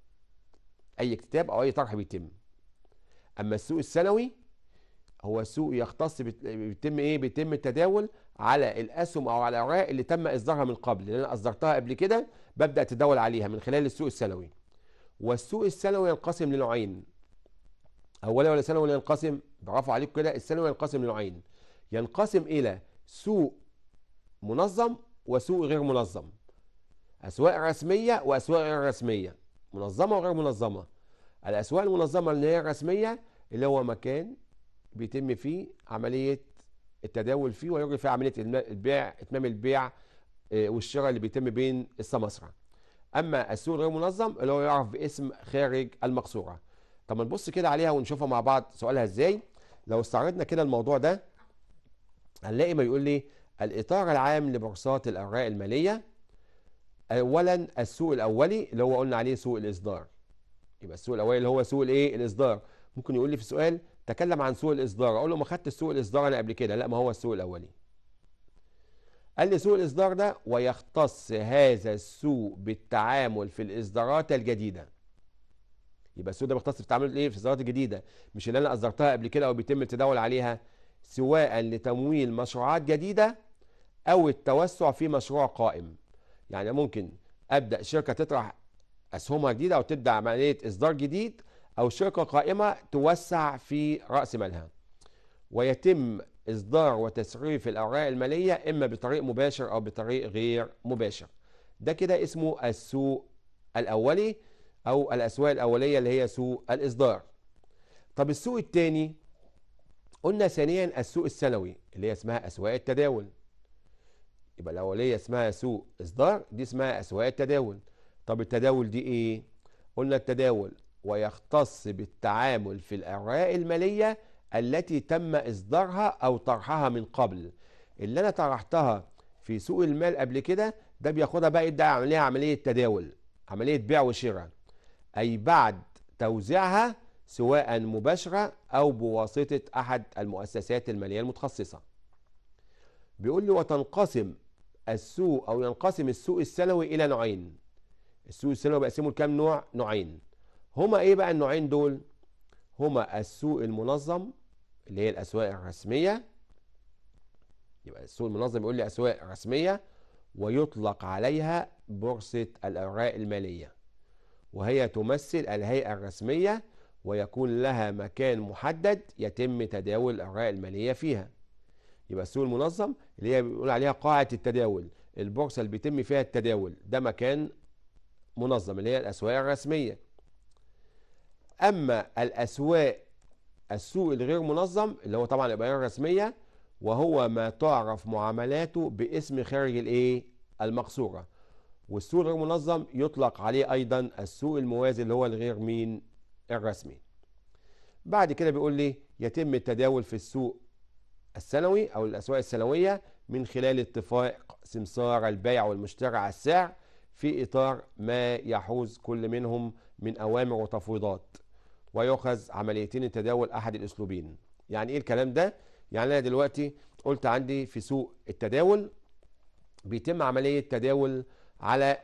اي اكتتاب او اي طرح بيتم اما السوق الثانوي هو السوق يختص بيتم ايه بيتم التداول على الاسهم او على الاوراق اللي تم اصدارها من قبل لان انا اصدرتها قبل كده ببدا اتداول عليها من خلال السوق السنوي والسوق السنوي ينقسم لنوعين اولا ولا سنوي ينقسم برافو عليكم كده السنوي ينقسم لنوعين ينقسم الى سوق منظم وسوق غير منظم اسواق رسميه واسواق غير رسميه منظمه وغير منظمه الاسواق المنظمه اللي هي الرسميه اللي هو مكان بيتم فيه عمليه التداول فيه ويجري فيه عمليه البيع اتمام البيع آه، والشراء اللي بيتم بين السماسره. اما السوق الغير منظم اللي هو يعرف باسم خارج المقصوره. طب ما نبص كده عليها ونشوفها مع بعض سؤالها ازاي؟ لو استعرضنا كده الموضوع ده هنلاقي ما يقول لي الاطار العام لبورصات الاوراق الماليه اولا السوق الاولي اللي هو قلنا عليه سوق الاصدار. يبقى السوق الاولي اللي هو سوق الايه؟ الاصدار. ممكن يقول لي في سؤال تكلم عن سوق الاصدار اقول له ما خدت سوق الاصدار انا قبل كده لا ما هو السوق الاولي قال لي سوق الاصدار ده ويختص هذا السوق بالتعامل في الاصدارات الجديده يبقى السوق ده بيختص في التعامل ايه في الاصدارات الجديده مش اللي انا اصدرتها قبل كده او بيتم التداول عليها سواء لتمويل مشروعات جديده او التوسع في مشروع قائم يعني ممكن ابدا شركه تطرح اسهمها جديده او تبدا عمليه اصدار جديد أو شركة قائمة توسع في رأس مالها ويتم إصدار وتسريف الأوراق المالية إما بطريق مباشر أو بطريق غير مباشر ده كده اسمه السوق الأولي أو الأسواق الأولية اللي هي سوق الإصدار طب السوق الثاني قلنا ثانيا السوق السنوي اللي هي اسمها أسواق التداول يبقى الأولية اسمها سوق إصدار دي اسمها أسواق التداول طب التداول دي إيه؟ قلنا التداول ويختص بالتعامل في الآراء المالية التي تم إصدارها أو طرحها من قبل اللي أنا طرحتها في سوق المال قبل كده ده بياخدها بقى يبدأ عملية عملية تداول عملية بيع وشراء أي بعد توزيعها سواء مباشرة أو بواسطة أحد المؤسسات المالية المتخصصة بيقول لي وتنقسم السوق أو ينقسم السوق السنوي إلى نوعين السوق السنوي بقسمه لكام نوع؟ نوعين هما ايه بقى النوعين دول هما السوق المنظم اللي هي الاسواق الرسميه يبقى السوق المنظم يقول لي اسواق رسميه ويطلق عليها بورصه الاوراق الماليه وهي تمثل الهيئه الرسميه ويكون لها مكان محدد يتم تداول الاوراق الماليه فيها يبقى السوق المنظم اللي هي بيقول عليها قاعه التداول البورصه اللي بيتم فيها التداول ده مكان منظم اللي هي الاسواق الرسميه اما الاسواق السوق الغير منظم اللي هو طبعا غير الرسميه وهو ما تعرف معاملاته باسم خارج الايه المقصوره والسوق الغير منظم يطلق عليه ايضا السوق الموازي اللي هو الغير مين الرسمي بعد كده بيقول لي يتم التداول في السوق السنوي او الاسواق السنويه من خلال اتفاق سمسار البيع والمشتري على السعر في اطار ما يحوز كل منهم من اوامر وتفويضات ويؤخذ عمليتين التداول احد الاسلوبين يعني ايه الكلام ده يعني انا دلوقتي قلت عندي في سوق التداول بيتم عمليه تداول على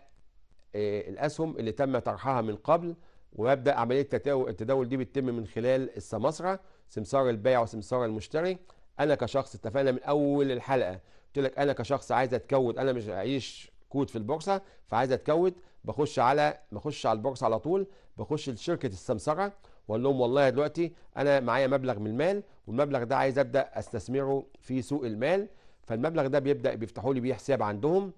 آه، الاسهم اللي تم طرحها من قبل وابدا عمليه التداول دي بتتم من خلال السماسره سمسار البيع وسمسار المشتري انا كشخص اتفقنا من اول الحلقه قلت لك انا كشخص عايز اتكود انا مش عايش كود في البورصه فعايز اتكود بخش على بخش على البورصه على طول بخش لشركه السمسره واقول لهم والله دلوقتي انا معايا مبلغ من المال والمبلغ ده عايز ابدا استثمره في سوق المال فالمبلغ ده بيبدا بيفتحوا لي بيه حساب عندهم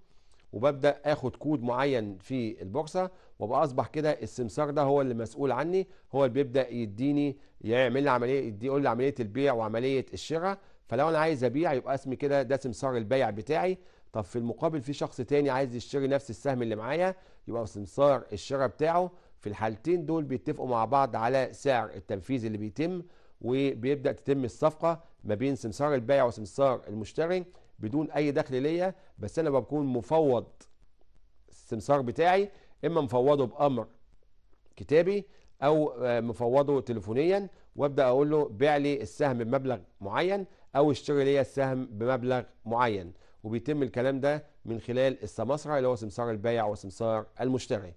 وببدا اخد كود معين في البورصه وابقى اصبح كده السمسار ده هو اللي مسؤول عني هو اللي بيبدا يديني يعمل لي عمليه يقول لي عمليه البيع وعمليه الشراء فلو انا عايز ابيع يبقى اسمي كده ده سمسار البيع بتاعي طب في المقابل في شخص تاني عايز يشتري نفس السهم اللي معايا يبقى سمسار الشراء بتاعه في الحالتين دول بيتفقوا مع بعض على سعر التنفيذ اللي بيتم وبيبدا تتم الصفقه ما بين سمسار البائع وسمسار المشتري بدون اي دخل ليا بس انا بكون مفوض السمسار بتاعي اما مفوضه بامر كتابي او آه، مفوضه تليفونيا وابدا اقول له بيع لي السهم بمبلغ معين او اشتري لي السهم بمبلغ معين وبيتم الكلام ده من خلال السمسره اللي هو سمسار البائع وسمسار المشتري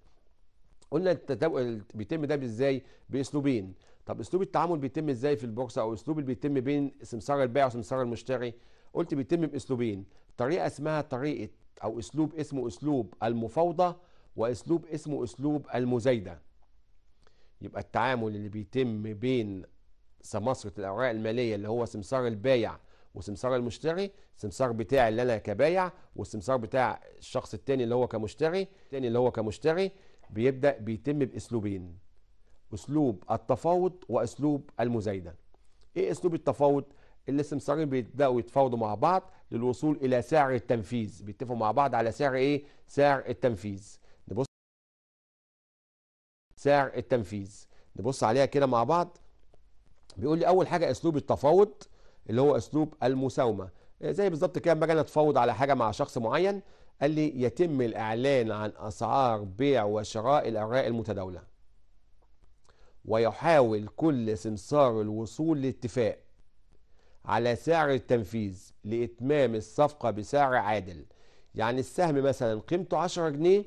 قلنا التتو... بيتم ده ازاي باسلوبين طب اسلوب التعامل بيتم ازاي في البورصه او اسلوب اللي بيتم بين سمسار البائع وسمسار المشتري قلت بيتم باسلوبين طريقه اسمها طريقه او اسلوب اسمه اسلوب المفاوضه واسلوب اسمه اسلوب المزايده يبقى التعامل اللي بيتم بين سماسرة الاوراق الماليه اللي هو سمسار البايع وسمسار المشتري السمسار بتاعي اللي انا كبايع والسمسار بتاع الشخص الثاني اللي هو كمشتري الثاني اللي هو كمشتري بيبدأ بيتم بأسلوبين أسلوب التفاوض وأسلوب المزايدة إيه أسلوب التفاوض؟ السمسارين بيبداوا يتفاوضوا مع بعض للوصول الى سعر التنفيذ بيتفقوا مع بعض على سعر ايه سعر التنفيذ نبص سعر التنفيذ نبص عليها كده مع بعض بيقول لي اول حاجه اسلوب التفاوض اللي هو اسلوب المساومه آه، زي بالظبط كده لما اجي اتفاوض على حاجه مع شخص معين قال لي يتم الإعلان عن أسعار بيع وشراء الأوراق المتداولة ويحاول كل سمسار الوصول لاتفاق على سعر التنفيذ لإتمام الصفقة بسعر عادل يعني السهم مثلا قيمته 10 جنيه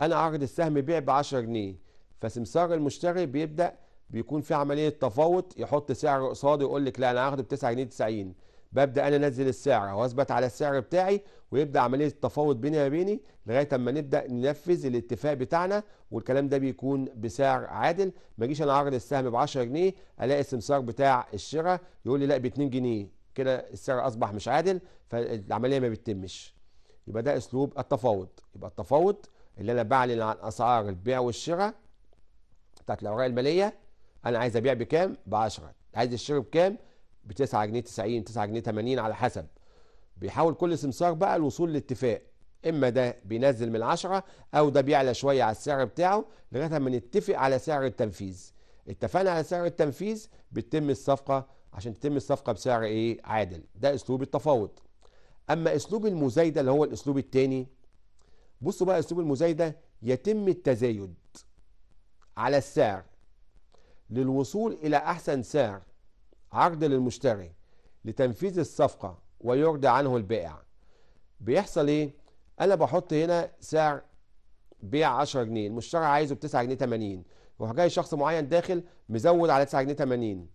أنا عرض السهم بيع ب 10 جنيه فسمسار المشتري بيبدأ بيكون في عملية تفاوض يحط سعر قصاده يقول لك لا أنا هاخده ب 9 جنيه 90 ببدا انا انزل السعر او اثبت على السعر بتاعي ويبدا عمليه التفاوض بيني وبيني لغايه اما نبدا ننفذ الاتفاق بتاعنا والكلام ده بيكون بسعر عادل ما اجيش انا اعرض السهم ب 10 جنيه الاقي السمسار بتاع الشراء يقول لي لا ب 2 جنيه كده السعر اصبح مش عادل فالعمليه ما بتتمش يبقى ده اسلوب التفاوض يبقى التفاوض اللي انا بعلن عن اسعار البيع والشراء بتاعت الاوراق الماليه انا عايز ابيع بكام ب 10 عايز اشتري بكام ب 9 جنيه 90 9 جنيه 80 على حسب بيحاول كل سمسار بقى الوصول لاتفاق اما ده بينزل من 10 او ده بيعلى شويه على السعر بتاعه لغايه ما نتفق على سعر التنفيذ اتفقنا على سعر التنفيذ بتتم الصفقه عشان تتم الصفقه بسعر ايه عادل ده اسلوب التفاوض اما اسلوب المزايده اللي هو الاسلوب الثاني بصوا بقى اسلوب المزايده يتم التزايد على السعر للوصول الى احسن سعر عقد للمشتري لتنفيذ الصفقة ويرضي عنه البائع بيحصل ايه انا بحط هنا سعر بيع 10 جنيه المشتري عايزه ب 9 جنيه 80 يروح جاي شخص معين داخل مزود على 9 جنيه 80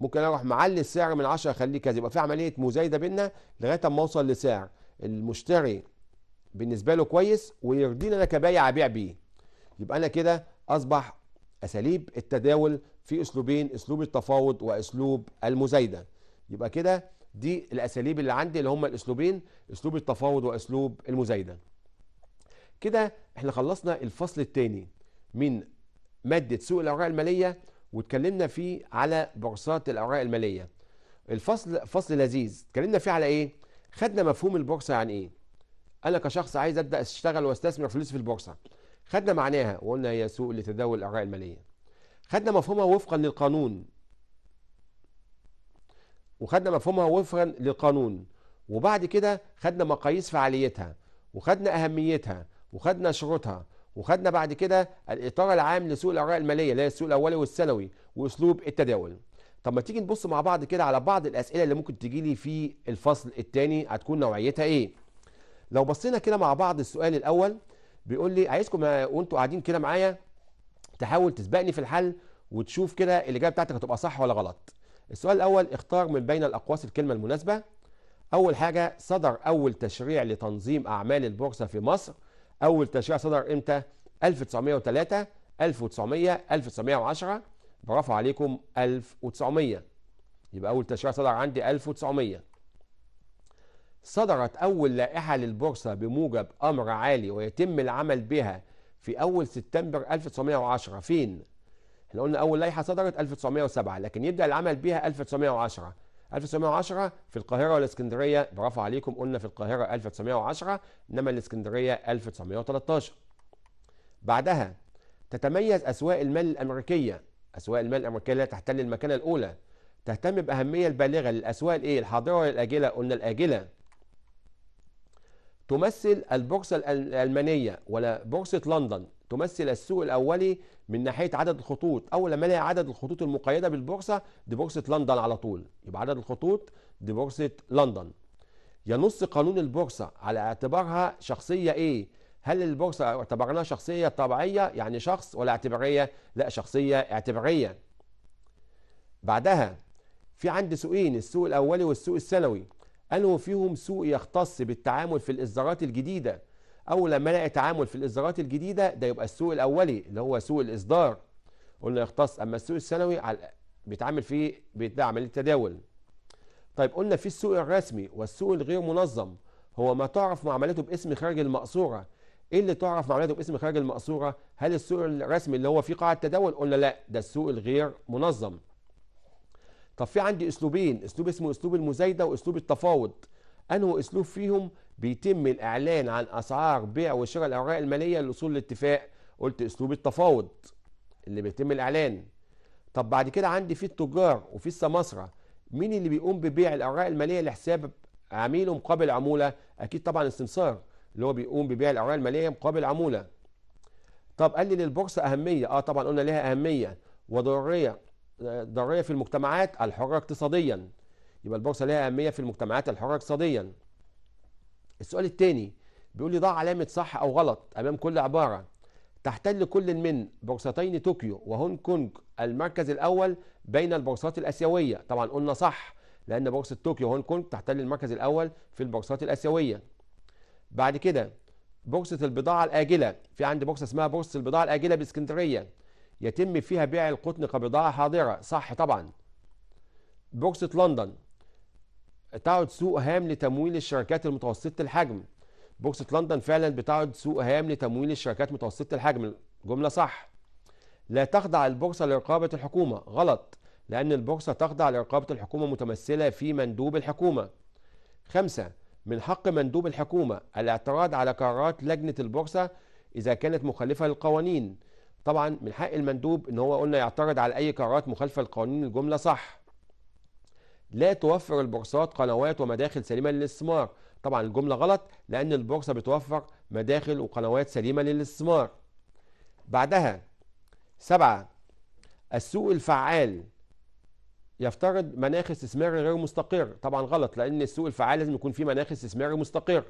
ممكن اروح معلي السعر من 10 اخليه كذا يبقى في عمليه مزايده بينا لغايه اما اوصل لسعر المشتري بالنسبه له كويس ويرضيني انا كبايع ابيع بيه يبقى انا كده اصبح اساليب التداول في اسلوبين اسلوب التفاوض واسلوب المزايده يبقى كده دي الاساليب اللي عندي اللي هما الاسلوبين اسلوب التفاوض واسلوب المزايده كده احنا خلصنا الفصل الثاني من ماده سوق الاوراق الماليه واتكلمنا فيه على بورصات الاوراق الماليه الفصل فصل لذيذ اتكلمنا فيه على ايه خدنا مفهوم البورصه يعني ايه انا كشخص عايز ابدا اشتغل واستثمر فلوسي في البورصه خدنا معناها وقلنا هي سوق لتداول الأوراق المالية خدنا مفهومها وفقا للقانون وخدنا مفهومها وفقا للقانون وبعد كده خدنا مقاييس فعاليتها وخدنا أهميتها وخدنا شروطها وخدنا بعد كده الإطار العام لسوق الأوراق المالية اللي هي السوق الأولي والسنوي وأسلوب التداول طب ما تيجي نبص مع بعض كده على بعض الأسئلة اللي ممكن تجي لي في الفصل الثاني هتكون نوعيتها إيه لو بصينا كده مع بعض السؤال الأول بيقول لي عايزكم وانتوا قاعدين كده معايا تحاول تسبقني في الحل وتشوف كده الاجابه بتاعتك هتبقى صح ولا غلط السؤال الاول اختار من بين الاقواس الكلمه المناسبه اول حاجه صدر اول تشريع لتنظيم اعمال البورصه في مصر اول تشريع صدر امتى 1903 1900 1910 برافو عليكم 1900 يبقى اول تشريع صدر عندي 1900 صدرت أول لائحة للبورصة بموجب أمر عالي ويتم العمل بها في أول سبتمبر 1910 فين؟ احنا قلنا أول لائحة صدرت 1907 لكن يبدأ العمل بها 1910 1910 في القاهرة والإسكندرية برافو عليكم قلنا في القاهرة 1910 إنما الإسكندرية 1913 بعدها تتميز أسواق المال الأمريكية أسواق المال الأمريكية لا تحتل المكانة الأولى تهتم بأهمية البالغة للأسواق الإيه الحاضرة والآجلة قلنا الآجلة تمثل البورصة الألمانية ولا بورصة لندن تمثل السوق الأولي من ناحية عدد الخطوط أول ما ألاقي عدد الخطوط المقيدة بالبورصة دي بورصة لندن على طول يبقى عدد الخطوط دي بورصة لندن ينص قانون البورصة على اعتبارها شخصية إيه هل البورصة اعتبرناها شخصية طبيعية يعني شخص ولا اعتبارية لا شخصية اعتبارية بعدها في عندي سوقين السوق الأولي والسوق الثانوي أنه فيهم سوء يختص بالتعامل في الإصدارات الجديدة أو لما لا تعامل في الإصدارات الجديدة ده يبقى السوء الأولي اللي هو سوء الإصدار قلنا يختص أما السوء الثانوي بيتعامل فيه بيتدعم عملية تداول طيب قلنا في السوق الرسمي والسوق الغير منظم هو ما تعرف معاملته باسم خارج المقصورة ايه اللي تعرف معاملته باسم خارج المقصورة هل السوق الرسمي اللي هو فيه قاعة تداول قلنا لا ده السوق الغير منظم طب في عندي اسلوبين اسلوب اسمه اسلوب المزايده واسلوب التفاوض انه اسلوب فيهم بيتم الاعلان عن اسعار بيع وشراء الاوراق الماليه للوصول لاتفاق قلت اسلوب التفاوض اللي بيتم الاعلان طب بعد كده عندي في التجار وفي السماسره مين اللي بيقوم ببيع الاوراق الماليه لحساب عميله مقابل عموله اكيد طبعا السمسار اللي هو بيقوم ببيع الاوراق الماليه مقابل عموله طب قال لي للبورصه اهميه اه طبعا قلنا لها اهميه وضروريه ضروريه في المجتمعات الحره اقتصاديا يبقى البورصه لها اهميه في المجتمعات الحره اقتصاديا السؤال الثاني بيقول لي ضع علامه صح او غلط امام كل عباره تحتل كل من بورصتين طوكيو وهونج كونج المركز الاول بين البورصات الاسيويه طبعا قلنا صح لان بورصه طوكيو وهونج كونج تحتل المركز الاول في البورصات الاسيويه بعد كده بورصه البضاعه الاجله في عندي بورصه اسمها بورصه البضاعه الاجله باسكندريه يتم فيها بيع القطن كبضاعة حاضرة صح طبعا بورصة لندن تعد سوق هام لتمويل الشركات المتوسطة الحجم بورصة لندن فعلا بتعد سوق هام لتمويل الشركات متوسطة الحجم جملة صح لا تخضع البورصة لرقابة الحكومة غلط لأن البورصة تخضع لرقابة الحكومة متمثلة في مندوب الحكومة خمسة من حق مندوب الحكومة الاعتراض على قرارات لجنة البورصة إذا كانت مخالفة للقوانين طبعا من حق المندوب ان هو قلنا يعترض على اي قرارات مخالفه لقوانين الجمله صح لا توفر البورصات قنوات ومداخل سليمه للاستثمار طبعا الجمله غلط لان البورصه بتوفر مداخل وقنوات سليمه للاستثمار بعدها سبعة السوق الفعال يفترض مناخ استثماري غير مستقر طبعا غلط لان السوق الفعال لازم يكون فيه مناخ استثماري مستقر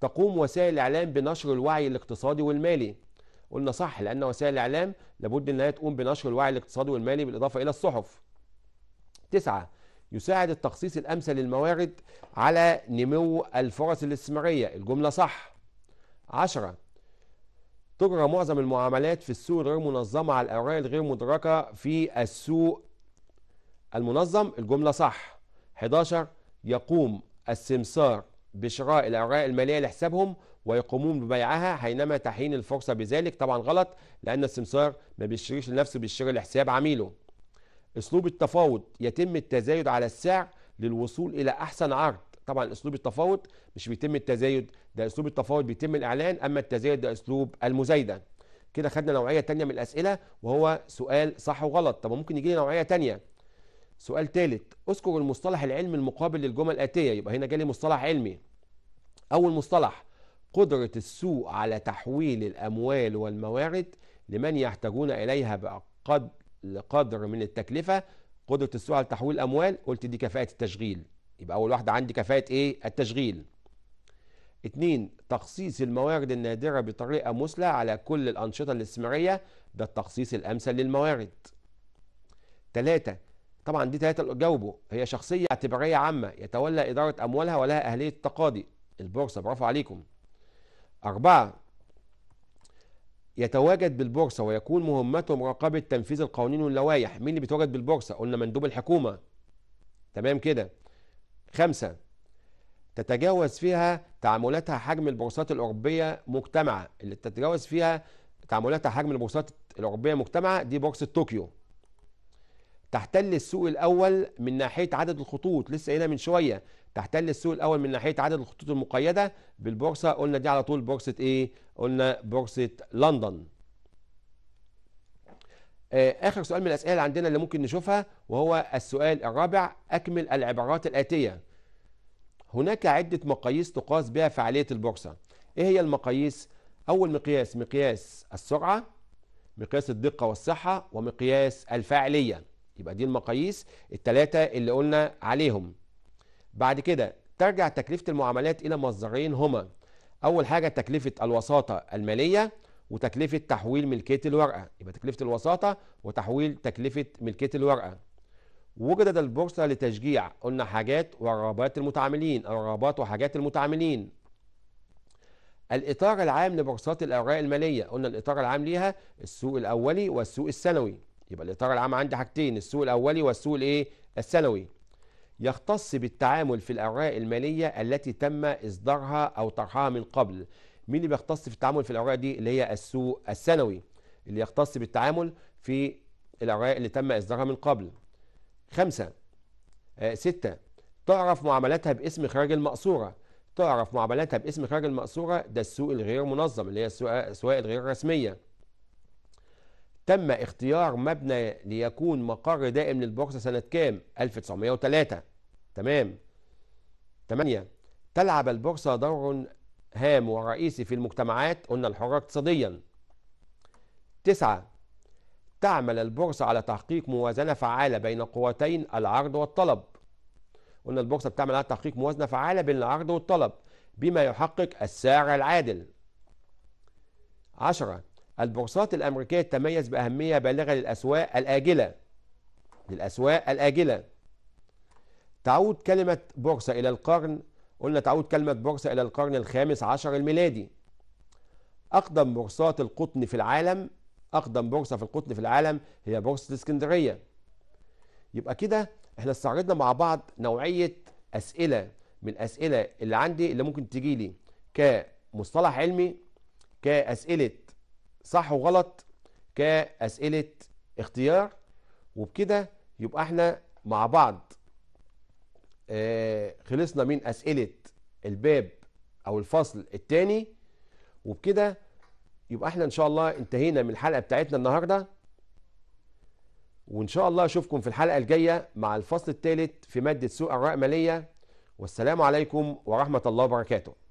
تقوم وسائل الاعلام بنشر الوعي الاقتصادي والمالي قلنا صح لأن وسائل الإعلام لابد أنها تقوم بنشر الوعي الاقتصادي والمالي بالإضافة إلى الصحف. تسعة يساعد التخصيص الأمثل للموارد على نمو الفرص الاستثمارية الجملة صح. عشرة تجرى معظم المعاملات في السوق الغير منظمة على الأوراق الغير مدركة في السوق المنظم الجملة صح 11 يقوم السمسار بشراء الأوراق المالية لحسابهم ويقومون ببيعها حينما تحين الفرصة بذلك طبعا غلط لأن السمسار ما بيشتريش لنفسه بيشتري لحساب عميله أسلوب التفاوض يتم التزايد على السعر للوصول إلى أحسن عرض طبعا أسلوب التفاوض مش بيتم التزايد ده أسلوب التفاوض بيتم الإعلان أما التزايد ده أسلوب المزايدة كده خدنا نوعية تانية من الأسئلة وهو سؤال صح وغلط طب ممكن يجي لي نوعية تانية سؤال ثالث اذكر المصطلح العلمي المقابل للجمل الآتية يبقى هنا جالي مصطلح علمي أول مصطلح قدرة السوق على تحويل الأموال والموارد لمن يحتاجون إليها بقدر من التكلفة قدرة السوق على تحويل الأموال قلت دي كفاءة التشغيل يبقى أول واحدة عندي كفاءة إيه؟ التشغيل اتنين تخصيص الموارد النادرة بطريقة مثلى على كل الأنشطة الاستثمارية ده التخصيص الأمثل للموارد تلاتة طبعا دي تلاتة جاوبوا هي شخصية اعتبارية عامة يتولى إدارة أموالها ولها أهلية التقاضي البورصة برافو عليكم أربعة يتواجد بالبورصة ويكون مهمته مراقبة تنفيذ القوانين واللوائح مين اللي بيتواجد بالبورصة قلنا مندوب الحكومة تمام كده خمسة تتجاوز فيها تعاملاتها حجم البورصات الأوروبية مجتمعة اللي تتجاوز فيها تعاملاتها حجم البورصات الأوروبية مجتمعة دي بورصة طوكيو تحتل السوق الأول من ناحية عدد الخطوط لسه هنا من شوية تحتل السوق الاول من ناحيه عدد الخطوط المقيده بالبورصه قلنا دي على طول بورصه ايه قلنا بورصه لندن آه، اخر سؤال من الاسئله اللي عندنا اللي ممكن نشوفها وهو السؤال الرابع اكمل العبارات الاتيه هناك عده مقاييس تقاس بها فعاليه البورصه ايه هي المقاييس اول مقياس مقياس السرعه مقياس الدقه والصحه ومقياس الفاعليه يبقى دي المقاييس الثلاثه اللي قلنا عليهم بعد كده ترجع تكلفة المعاملات إلى مصدرين هما أول حاجة تكلفة الوساطة المالية وتكلفة تحويل ملكية الورقة يبقى تكلفة الوساطة وتحويل تكلفة ملكية الورقة وجدت البورصة لتشجيع قلنا حاجات ورغبات المتعاملين أو رغبات وحاجات المتعاملين الإطار العام لبورصات الأوراق المالية قلنا الإطار العام ليها السوق الأولي والسوق السنوي يبقى الإطار العام عندي حاجتين السوق الأولي والسوق الإيه السنوي يختص بالتعامل في الأوراق المالية التي تم إصدارها أو طرحها من قبل مين اللي بيختص في التعامل في الأوراق دي اللي هي السوق السنوي اللي يختص بالتعامل في الأوراق اللي تم إصدارها من قبل خمسة آه ستة تعرف معاملاتها باسم خارج المقصورة تعرف معاملاتها باسم خارج المقصورة ده السوق الغير منظم اللي هي السوق الغير رسمية تم اختيار مبنى ليكون مقر دائم للبورصة سنة كام 1903 تمام 8 تلعب البورصة دور هام ورئيسي في المجتمعات قلنا الحرة اقتصاديا 9 تعمل البورصة على تحقيق موازنة فعالة بين قوتين العرض والطلب قلنا البورصة بتعمل على تحقيق موازنة فعالة بين العرض والطلب بما يحقق السعر العادل 10 البورصات الأمريكية تتميز بأهمية بالغة للأسواق الآجلة للأسواق الآجلة تعود كلمة بورصة إلى القرن قلنا تعود كلمة بورصة إلى القرن الخامس عشر الميلادي أقدم بورصات القطن في العالم أقدم بورصة في القطن في العالم هي بورصة اسكندرية يبقى كده احنا استعرضنا مع بعض نوعية أسئلة من الأسئلة اللي عندي اللي ممكن تجي لي كمصطلح علمي كأسئلة صح وغلط كأسئلة اختيار وبكده يبقى احنا مع بعض اه خلصنا من أسئلة الباب أو الفصل الثاني وبكده يبقى احنا إن شاء الله انتهينا من الحلقة بتاعتنا النهاردة وإن شاء الله أشوفكم في الحلقة الجاية مع الفصل الثالث في مادة سوق أراء مالية والسلام عليكم ورحمة الله وبركاته